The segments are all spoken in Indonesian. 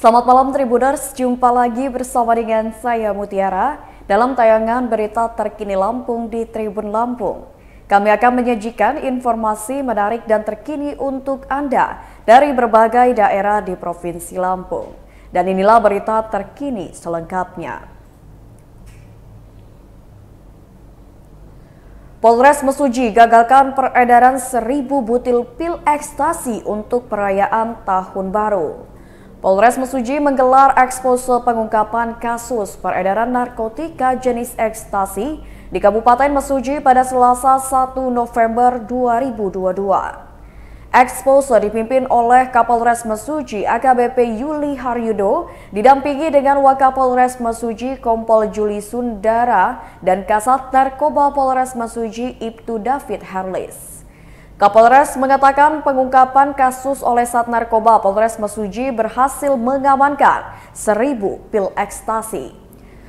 Selamat malam Tribuners, jumpa lagi bersama dengan saya Mutiara dalam tayangan berita terkini Lampung di Tribun Lampung. Kami akan menyajikan informasi menarik dan terkini untuk Anda dari berbagai daerah di Provinsi Lampung. Dan inilah berita terkini selengkapnya. Polres Mesuji gagalkan peredaran seribu butil pil ekstasi untuk perayaan tahun baru. Polres Mesuji menggelar ekspose pengungkapan kasus peredaran narkotika jenis ekstasi di Kabupaten Mesuji pada Selasa 1 November 2022. Ekspose dipimpin oleh Kapolres Mesuji AKBP Yuli Haryudo didampingi dengan Wakapolres Mesuji Kompol Juli Sundara dan Kasat Narkoba Polres Mesuji Ibtu David Herlis. Kapolres mengatakan pengungkapan kasus oleh Sat Narkoba Polres Mesuji berhasil mengamankan 1000 pil ekstasi.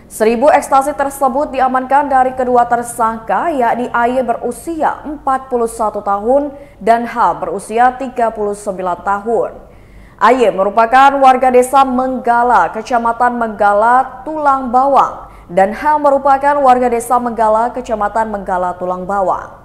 1000 ekstasi tersebut diamankan dari kedua tersangka yakni AY berusia 41 tahun dan H berusia 39 tahun. AY merupakan warga desa Menggala, Kecamatan Menggala, Tulang Bawang dan H merupakan warga desa Menggala, Kecamatan Menggala, Tulang Bawang.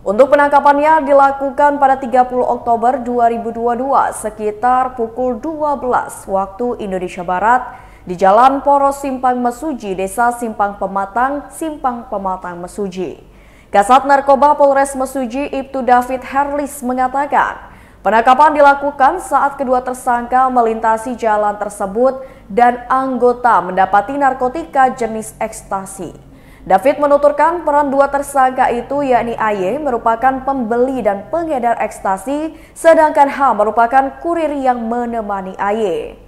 Untuk penangkapannya dilakukan pada 30 Oktober 2022 sekitar pukul 12 waktu Indonesia Barat di Jalan Poros Simpang Mesuji, Desa Simpang Pematang, Simpang Pematang Mesuji. Kasat Narkoba Polres Mesuji Ibtu David Herlis mengatakan, penangkapan dilakukan saat kedua tersangka melintasi jalan tersebut dan anggota mendapati narkotika jenis ekstasi. David menuturkan peran dua tersangka itu yakni AY merupakan pembeli dan pengedar ekstasi, sedangkan H merupakan kurir yang menemani AY.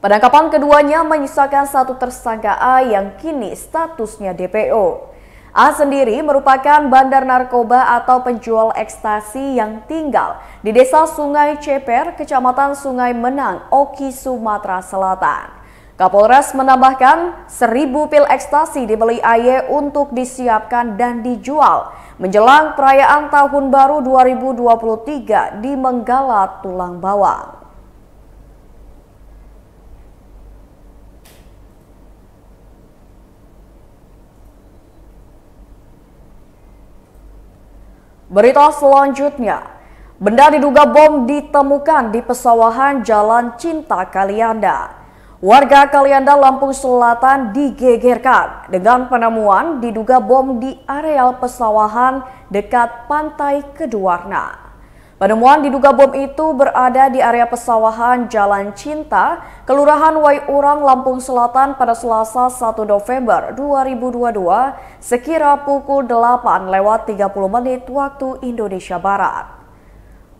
Penangkapan keduanya menyisakan satu tersangka A yang kini statusnya DPO. A sendiri merupakan bandar narkoba atau penjual ekstasi yang tinggal di desa Sungai Ceper, kecamatan Sungai Menang, Oki, Sumatera Selatan. Kapolres menambahkan, seribu pil ekstasi dibeli AY untuk disiapkan dan dijual menjelang perayaan Tahun Baru 2023 di Menggala Tulang Bawang. Berita selanjutnya, benda diduga bom ditemukan di pesawahan Jalan Cinta Kalianda. Warga Kalianda Lampung Selatan digegerkan dengan penemuan diduga bom di areal pesawahan dekat Pantai Keduarna. Penemuan diduga bom itu berada di area pesawahan Jalan Cinta, Kelurahan Waiurang, Lampung Selatan pada Selasa 1 November 2022 sekira pukul 8 lewat 30 menit waktu Indonesia Barat.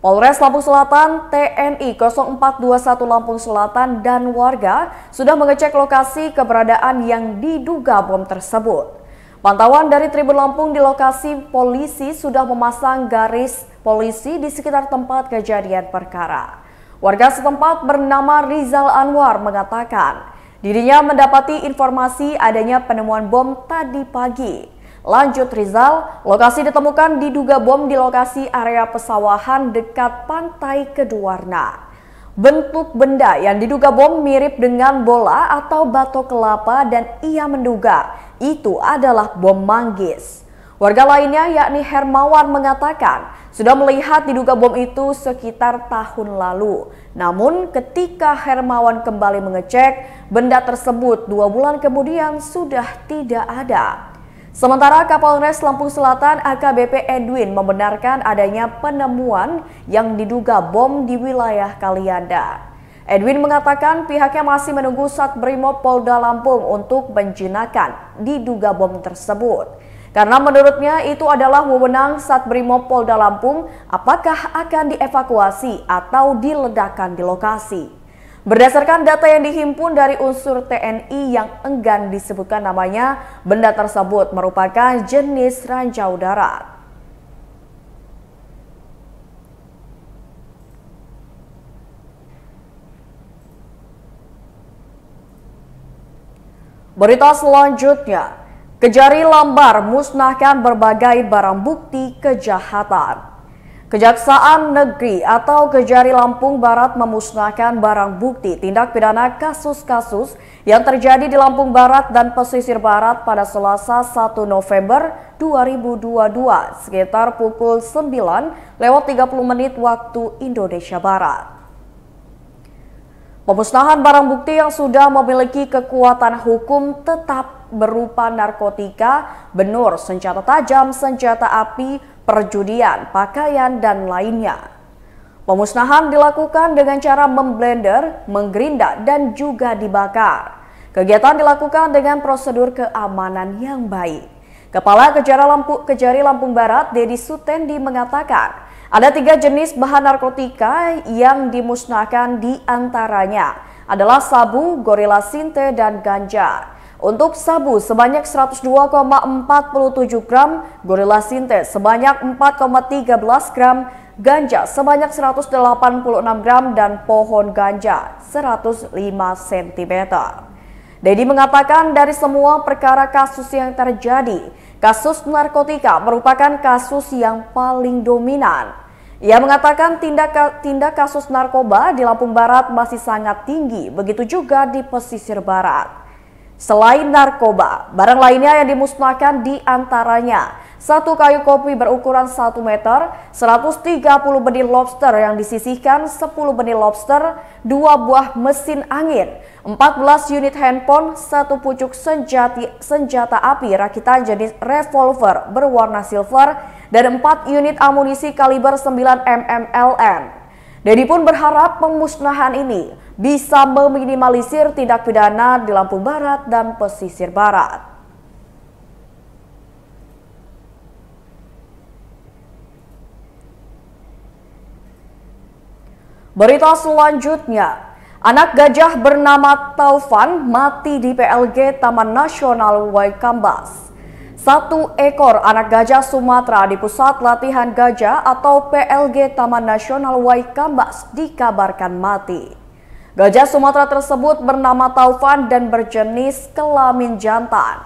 Polres Lampung Selatan, TNI 0421 Lampung Selatan dan warga sudah mengecek lokasi keberadaan yang diduga bom tersebut. Pantauan dari Tribun Lampung di lokasi polisi sudah memasang garis polisi di sekitar tempat kejadian perkara. Warga setempat bernama Rizal Anwar mengatakan dirinya mendapati informasi adanya penemuan bom tadi pagi. Lanjut Rizal, lokasi ditemukan diduga bom di lokasi area pesawahan dekat pantai Keduarna. Bentuk benda yang diduga bom mirip dengan bola atau batok kelapa dan ia menduga itu adalah bom manggis. Warga lainnya yakni Hermawan mengatakan sudah melihat diduga bom itu sekitar tahun lalu. Namun ketika Hermawan kembali mengecek, benda tersebut dua bulan kemudian sudah tidak ada. Sementara Kapolres Lampung Selatan AKBP Edwin membenarkan adanya penemuan yang diduga bom di wilayah Kalianda. Edwin mengatakan pihaknya masih menunggu Satbrimob Polda Lampung untuk menjinakkan diduga bom tersebut. Karena menurutnya itu adalah wewenang Satbrimob Polda Lampung apakah akan dievakuasi atau diledakkan di lokasi. Berdasarkan data yang dihimpun dari unsur TNI yang enggan disebutkan namanya, benda tersebut merupakan jenis ranjau darat. Berita selanjutnya, Kejari Lambar musnahkan berbagai barang bukti kejahatan. Kejaksaan Negeri atau Kejari Lampung Barat memusnahkan barang bukti tindak pidana kasus-kasus yang terjadi di Lampung Barat dan Pesisir Barat pada Selasa 1 November 2022 sekitar pukul 9 lewat 30 menit waktu Indonesia Barat. Pemusnahan barang bukti yang sudah memiliki kekuatan hukum tetap berupa narkotika, benur, senjata tajam, senjata api, perjudian, pakaian, dan lainnya. Pemusnahan dilakukan dengan cara memblender, menggerinda, dan juga dibakar. Kegiatan dilakukan dengan prosedur keamanan yang baik. Kepala Kejari, Lampu, Kejari Lampung Barat, Dedi Sutendi, mengatakan ada tiga jenis bahan narkotika yang dimusnahkan di antaranya adalah sabu, gorila sinte, dan ganja. Untuk sabu sebanyak 102,47 gram, gorila sintet sebanyak 4,13 gram, ganja sebanyak 186 gram dan pohon ganja 105 cm. Dedi mengatakan dari semua perkara kasus yang terjadi, kasus narkotika merupakan kasus yang paling dominan. Ia mengatakan tindak, tindak kasus narkoba di Lampung Barat masih sangat tinggi, begitu juga di pesisir barat. Selain narkoba, barang lainnya yang dimusnahkan diantaranya satu kayu kopi berukuran 1 meter, 130 benih lobster yang disisihkan 10 benih lobster, dua buah mesin angin, 14 unit handphone, satu pucuk senjati, senjata api rakitan jenis revolver berwarna silver, dan 4 unit amunisi kaliber 9 mmln. Dedi pun berharap pemusnahan ini bisa meminimalisir tindak pidana di Lampung Barat dan pesisir barat. Berita selanjutnya, anak gajah bernama Taufan mati di PLG Taman Nasional Waikambas. Satu ekor anak gajah Sumatera di Pusat Latihan Gajah atau PLG Taman Nasional Waikambas dikabarkan mati. Gajah Sumatera tersebut bernama Taufan dan berjenis kelamin jantan.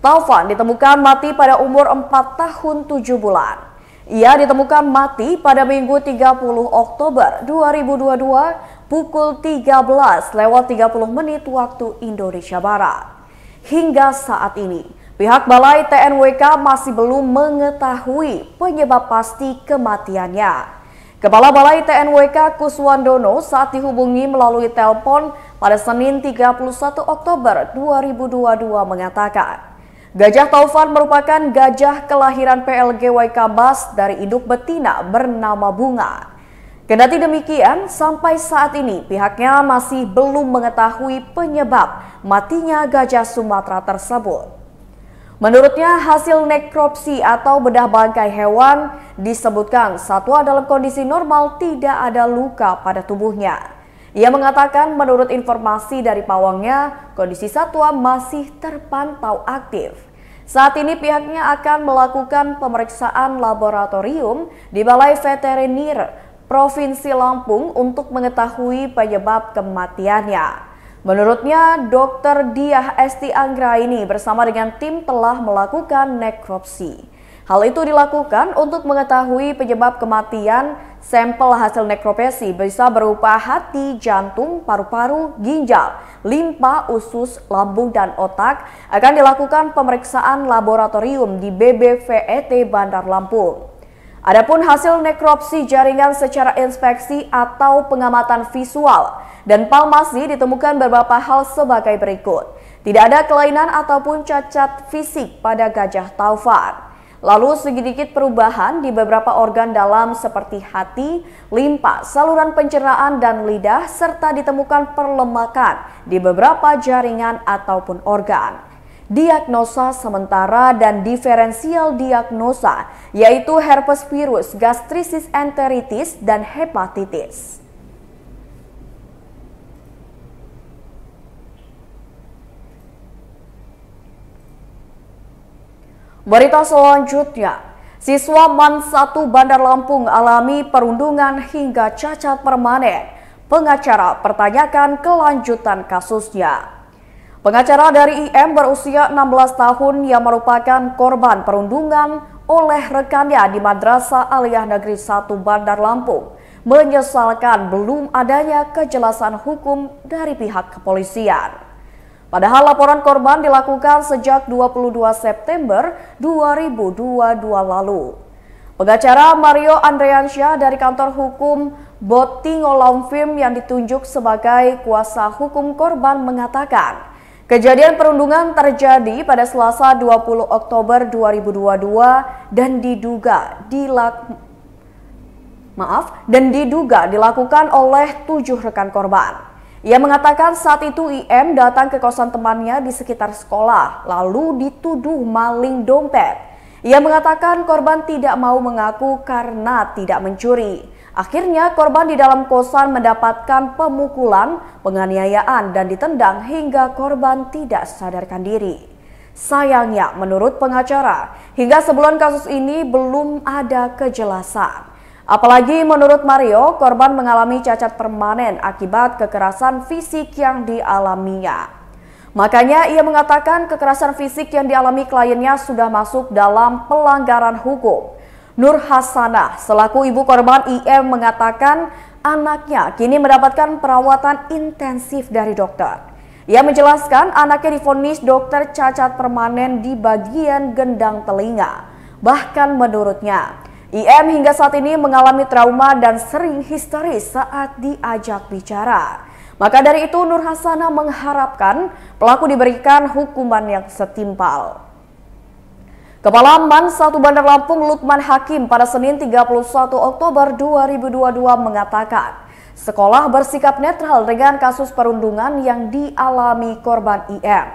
Taufan ditemukan mati pada umur 4 tahun 7 bulan. Ia ditemukan mati pada Minggu 30 Oktober 2022 pukul 13 lewat 30 menit waktu Indonesia Barat. Hingga saat ini, Pihak Balai TNWK masih belum mengetahui penyebab pasti kematiannya. Kepala Balai TNWK Kuswandono saat dihubungi melalui telepon pada Senin 31 Oktober 2022 mengatakan, Gajah Taufan merupakan gajah kelahiran YK Bas dari induk betina bernama Bunga. Kendati demikian, sampai saat ini pihaknya masih belum mengetahui penyebab matinya gajah Sumatera tersebut. Menurutnya hasil nekropsi atau bedah bangkai hewan disebutkan satwa dalam kondisi normal tidak ada luka pada tubuhnya. Ia mengatakan menurut informasi dari pawangnya kondisi satwa masih terpantau aktif. Saat ini pihaknya akan melakukan pemeriksaan laboratorium di Balai Veteriner Provinsi Lampung untuk mengetahui penyebab kematiannya. Menurutnya, Dokter Diah Esti Anggra ini bersama dengan tim telah melakukan nekropsi. Hal itu dilakukan untuk mengetahui penyebab kematian. Sampel hasil nekropsi bisa berupa hati, jantung, paru-paru, ginjal, limpa, usus, lambung, dan otak. Akan dilakukan pemeriksaan laboratorium di BBVET Bandar Lampung. Adapun hasil nekropsi jaringan secara inspeksi atau pengamatan visual dan palmasi ditemukan beberapa hal sebagai berikut. Tidak ada kelainan ataupun cacat fisik pada gajah taufan. Lalu sedikit perubahan di beberapa organ dalam seperti hati, limpa, saluran pencernaan dan lidah serta ditemukan perlemakan di beberapa jaringan ataupun organ diagnosa sementara dan diferensial diagnosa, yaitu herpes virus, gastritis enteritis, dan hepatitis. Berita selanjutnya, Siswa MAN 1 Bandar Lampung alami perundungan hingga cacat permanen. Pengacara pertanyakan kelanjutan kasusnya. Pengacara dari IM berusia 16 tahun yang merupakan korban perundungan oleh rekannya di Madrasah Aliyah Negeri 1 Bandar Lampung menyesalkan belum adanya kejelasan hukum dari pihak kepolisian. Padahal laporan korban dilakukan sejak 22 September 2022 lalu. Pengacara Mario Andreansyah dari kantor hukum Botingolong Film yang ditunjuk sebagai kuasa hukum korban mengatakan, Kejadian perundungan terjadi pada Selasa 20 Oktober 2022 dan diduga dilak Maaf, dan diduga dilakukan oleh tujuh rekan korban. Ia mengatakan saat itu IM datang ke kosan temannya di sekitar sekolah, lalu dituduh maling dompet. Ia mengatakan korban tidak mau mengaku karena tidak mencuri. Akhirnya korban di dalam kosan mendapatkan pemukulan, penganiayaan dan ditendang hingga korban tidak sadarkan diri. Sayangnya menurut pengacara, hingga sebulan kasus ini belum ada kejelasan. Apalagi menurut Mario, korban mengalami cacat permanen akibat kekerasan fisik yang dialaminya. Makanya ia mengatakan kekerasan fisik yang dialami kliennya sudah masuk dalam pelanggaran hukum. Nur Hasanah, selaku ibu korban IM mengatakan anaknya kini mendapatkan perawatan intensif dari dokter. Ia menjelaskan anaknya difonis dokter cacat permanen di bagian gendang telinga. Bahkan menurutnya, IM hingga saat ini mengalami trauma dan sering histeris saat diajak bicara. Maka dari itu Nur Hasanah mengharapkan pelaku diberikan hukuman yang setimpal. Kepala Man Satu Bandar Lampung Lukman Hakim pada Senin 31 Oktober 2022 mengatakan, sekolah bersikap netral dengan kasus perundungan yang dialami korban IM.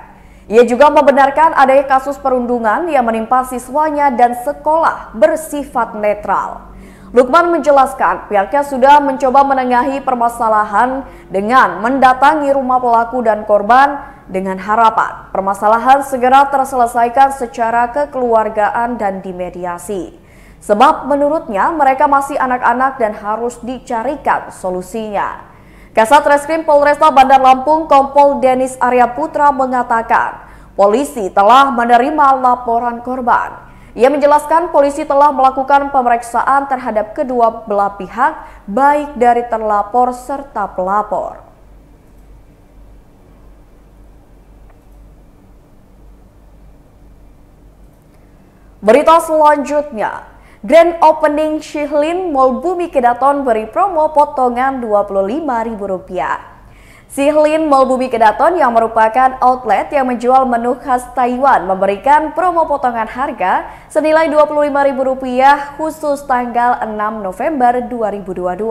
Ia juga membenarkan adanya kasus perundungan yang menimpa siswanya dan sekolah bersifat netral. Lukman menjelaskan pihaknya sudah mencoba menengahi permasalahan dengan mendatangi rumah pelaku dan korban dengan harapan permasalahan segera terselesaikan secara kekeluargaan dan dimediasi. Sebab menurutnya mereka masih anak-anak dan harus dicarikan solusinya. Kasat Reskrim Polresta Bandar Lampung Kompol Denis Arya Putra mengatakan polisi telah menerima laporan korban. Ia menjelaskan polisi telah melakukan pemeriksaan terhadap kedua belah pihak baik dari terlapor serta pelapor. Berita selanjutnya, Grand Opening Shihlin Mall Bumi Kedaton beri promo potongan Rp25.000. Sihlin Mall Bumi Kedaton yang merupakan outlet yang menjual menu khas Taiwan memberikan promo potongan harga senilai Rp25.000 khusus tanggal 6 November 2022.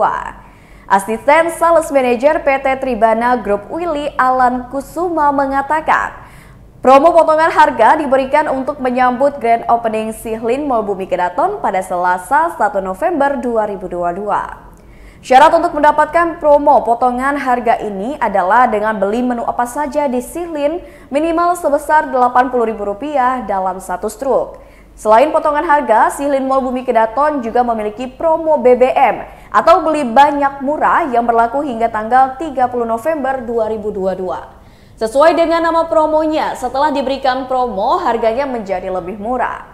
Asisten Sales Manager PT Tribana Group Willy Alan Kusuma mengatakan, promo potongan harga diberikan untuk menyambut grand opening Sihlin Mall Bumi Kedaton pada Selasa 1 November 2022. Syarat untuk mendapatkan promo potongan harga ini adalah dengan beli menu apa saja di Silin minimal sebesar Rp80.000 dalam satu struk. Selain potongan harga, Silin Mall Bumi Kedaton juga memiliki promo BBM atau beli banyak murah yang berlaku hingga tanggal 30 November 2022. Sesuai dengan nama promonya, setelah diberikan promo harganya menjadi lebih murah.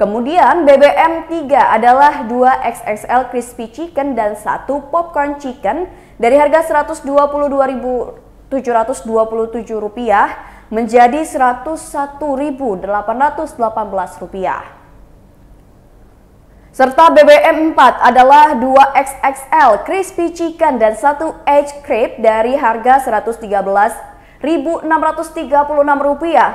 Kemudian BBM 3 adalah 2 XXL crispy chicken dan 1 popcorn chicken dari harga Rp122.727 menjadi Rp101.818. Serta BBM 4 adalah 2 XXL crispy chicken dan 1 edge crepe dari harga Rp113.636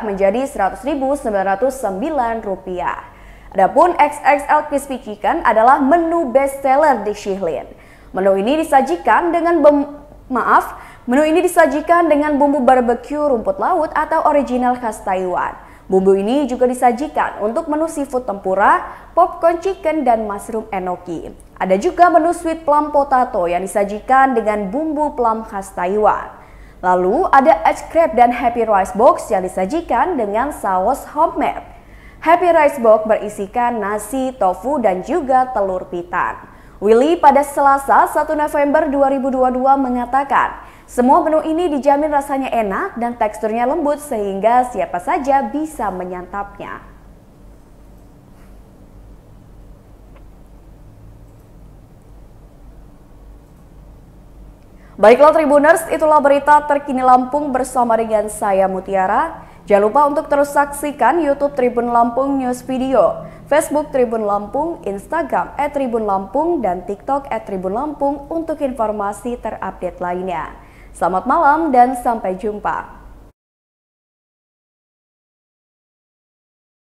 menjadi Rp100.909. Adapun XXL Crispy Chicken adalah menu best seller di Shihlin. Menu ini disajikan dengan bem maaf, menu ini disajikan dengan bumbu barbecue rumput laut atau original khas Taiwan. Bumbu ini juga disajikan untuk menu seafood tempura, popcorn chicken, dan mushroom enoki. Ada juga menu sweet plum potato yang disajikan dengan bumbu plum khas Taiwan. Lalu ada ice crab dan happy rice box yang disajikan dengan saus homemade. Happy Rice Box berisikan nasi, tofu, dan juga telur pitan. Willy pada Selasa 1 November 2022 mengatakan, semua menu ini dijamin rasanya enak dan teksturnya lembut sehingga siapa saja bisa menyantapnya. Baiklah Tribuners, itulah berita terkini Lampung bersama dengan saya Mutiara. Jangan lupa untuk terus saksikan YouTube Tribun Lampung News Video, Facebook Tribun Lampung, Instagram at Tribun Lampung, dan TikTok at Tribun Lampung untuk informasi terupdate lainnya. Selamat malam dan sampai jumpa.